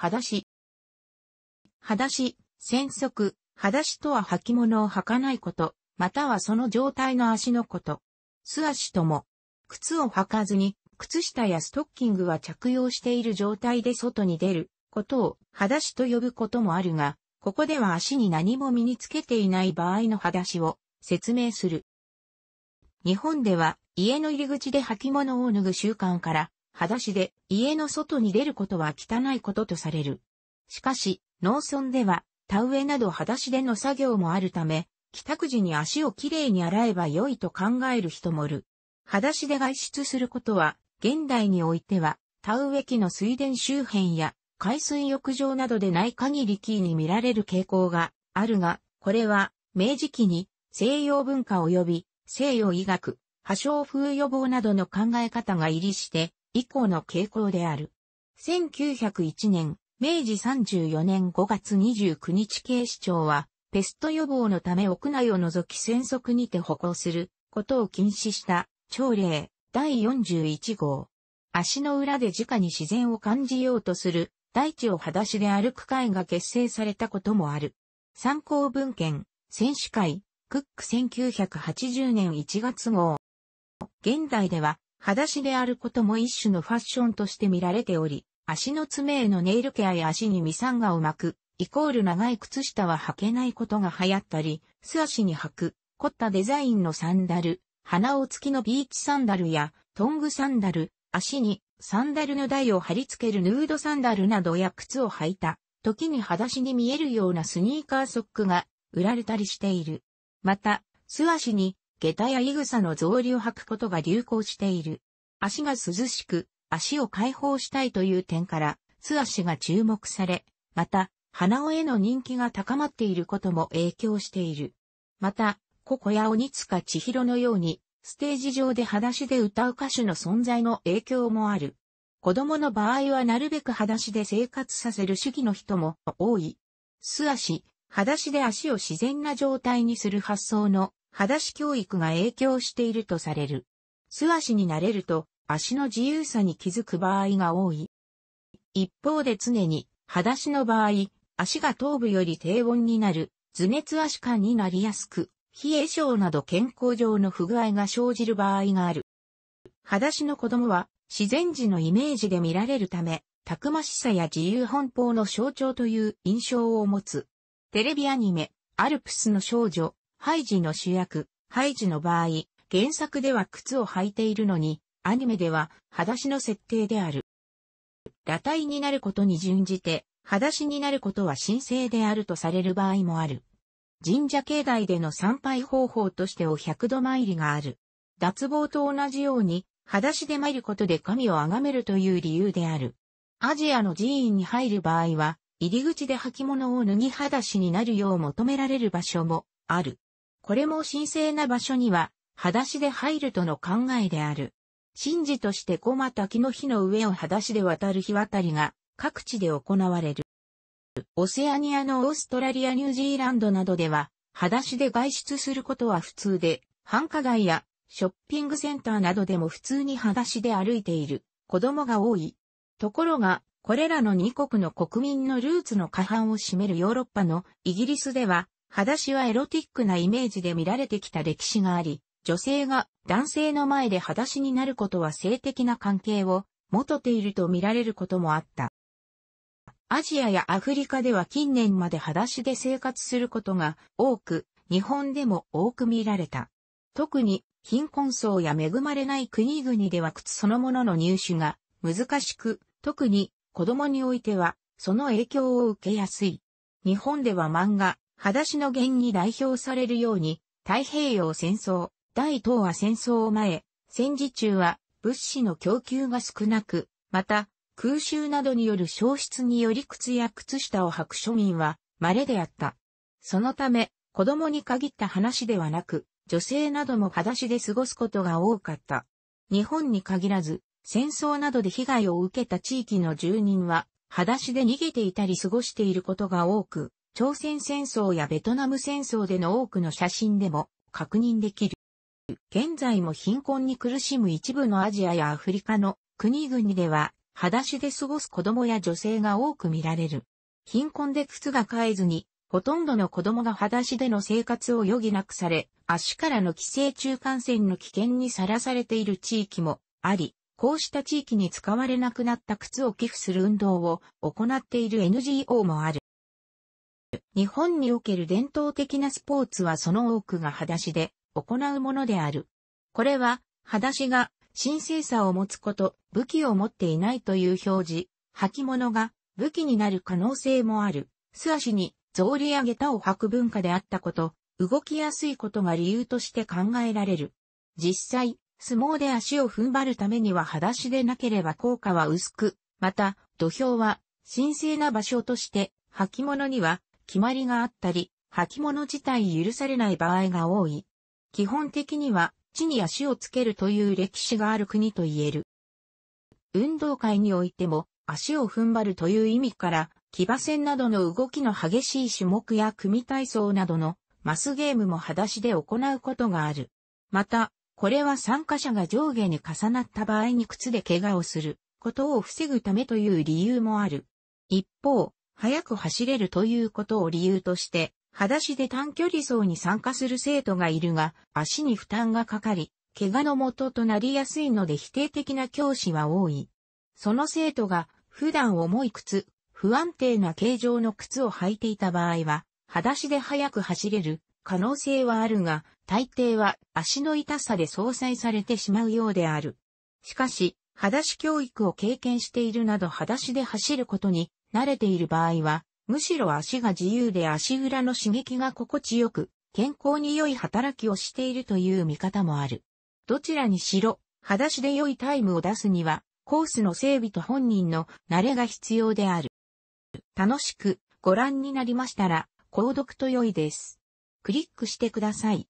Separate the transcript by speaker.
Speaker 1: 裸足。裸足、戦足、裸足とは履物を履かないこと、またはその状態の足のこと。素足とも、靴を履かずに、靴下やストッキングは着用している状態で外に出ることを裸足と呼ぶこともあるが、ここでは足に何も身につけていない場合の裸足を説明する。日本では家の入り口で履物を脱ぐ習慣から裸足で家の外に出ることは汚いこととされる。しかし、農村では、田植えなど裸足での作業もあるため、帰宅時に足をきれいに洗えば良いと考える人もいる。裸足で外出することは、現代においては、田植え機の水田周辺や、海水浴場などでない限りキーに見られる傾向があるが、これは、明治期に、西洋文化及び、西洋医学、破傷風予防などの考え方が入りして、以降の傾向である。1901年、明治34年5月29日警視庁は、ペスト予防のため屋内を除き戦速にて歩行することを禁止した朝礼第41号。足の裏で直に自然を感じようとする大地を裸足で歩く会が結成されたこともある。参考文献、選手会、クック1980年1月号。現代では裸足であることも一種のファッションとして見られており、足の爪へのネイルケアや足にミサンガを巻く、イコール長い靴下は履けないことが流行ったり、素足に履く、凝ったデザインのサンダル、鼻を付きのビーチサンダルや、トングサンダル、足にサンダルの台を貼り付けるヌードサンダルなどや靴を履いた、時に裸足に見えるようなスニーカーソックが売られたりしている。また、素足に下駄やイグサの草履を履くことが流行している。足が涼しく、足を解放したいという点から、素足が注目され、また、花尾への人気が高まっていることも影響している。また、ココや鬼塚千尋のように、ステージ上で裸足で歌う歌手の存在の影響もある。子供の場合はなるべく裸足で生活させる主義の人も多い。素足、裸足で足を自然な状態にする発想の裸足教育が影響しているとされる。素足になれると足の自由さに気づく場合が多い。一方で常に裸足の場合、足が頭部より低温になる、頭熱足感になりやすく、冷え症など健康上の不具合が生じる場合がある。裸足の子供は自然時のイメージで見られるため、たくましさや自由奔放の象徴という印象を持つ。テレビアニメ、アルプスの少女、ハイジの主役、ハイジの場合、原作では靴を履いているのに、アニメでは裸足の設定である。裸体になることに準じて、裸足になることは神聖であるとされる場合もある。神社境内での参拝方法としてお百度参りがある。脱帽と同じように、裸足で参ることで神を崇めるという理由である。アジアの寺院に入る場合は、入り口で履物を脱ぎ裸足になるよう求められる場所もある。これも神聖な場所には、裸足で入るとの考えである。神事として小滝の火の上を裸足で渡る日渡りが各地で行われる。オセアニアのオーストラリアニュージーランドなどでは、裸足で外出することは普通で、繁華街やショッピングセンターなどでも普通に裸足で歩いている子供が多い。ところが、これらの2国の国民のルーツの過半を占めるヨーロッパのイギリスでは、裸足はエロティックなイメージで見られてきた歴史があり、女性が男性の前で裸足になることは性的な関係を持っていると見られることもあった。アジアやアフリカでは近年まで裸足で生活することが多く、日本でも多く見られた。特に貧困層や恵まれない国々では靴そのものの入手が難しく、特に子供においてはその影響を受けやすい。日本では漫画、裸足の弦に代表されるように、太平洋戦争、大東亜戦争を前、戦時中は物資の供給が少なく、また、空襲などによる消失により靴や靴下を履く庶民は稀であった。そのため、子供に限った話ではなく、女性なども裸足で過ごすことが多かった。日本に限らず、戦争などで被害を受けた地域の住人は、裸足で逃げていたり過ごしていることが多く、朝鮮戦争やベトナム戦争での多くの写真でも確認できる。現在も貧困に苦しむ一部のアジアやアフリカの国々では、裸足で過ごす子供や女性が多く見られる。貧困で靴が買えずに、ほとんどの子供が裸足での生活を余儀なくされ、足からの寄生虫感染の危険にさらされている地域もあり、こうした地域に使われなくなった靴を寄付する運動を行っている NGO もある。日本における伝統的なスポーツはその多くが裸足で行うものである。これは、裸足が神聖さを持つこと、武器を持っていないという表示、履物が武器になる可能性もある。素足に草履や下駄を履く文化であったこと、動きやすいことが理由として考えられる。実際、相撲で足を踏ん張るためには裸足でなければ効果は薄く、また、土俵は神聖な場所として、履物には決まりがあったり、履物自体許されない場合が多い。基本的には地に足をつけるという歴史がある国と言える。運動会においても足を踏ん張るという意味から、騎馬戦などの動きの激しい種目や組体操などのマスゲームも裸足で行うことがある。また、これは参加者が上下に重なった場合に靴で怪我をすることを防ぐためという理由もある。一方、速く走れるということを理由として、裸足で短距離走に参加する生徒がいるが、足に負担がかかり、怪我の元となりやすいので否定的な教師は多い。その生徒が普段重い靴、不安定な形状の靴を履いていた場合は、裸足で速く走れる可能性はあるが、大抵は足の痛さで相殺されてしまうようである。しかし、裸足教育を経験しているなど裸足で走ることに慣れている場合は、むしろ足が自由で足裏の刺激が心地よく、健康に良い働きをしているという見方もある。どちらにしろ、裸足で良いタイムを出すには、コースの整備と本人の慣れが必要である。楽しくご覧になりましたら、購読と良いです。クリックしてください。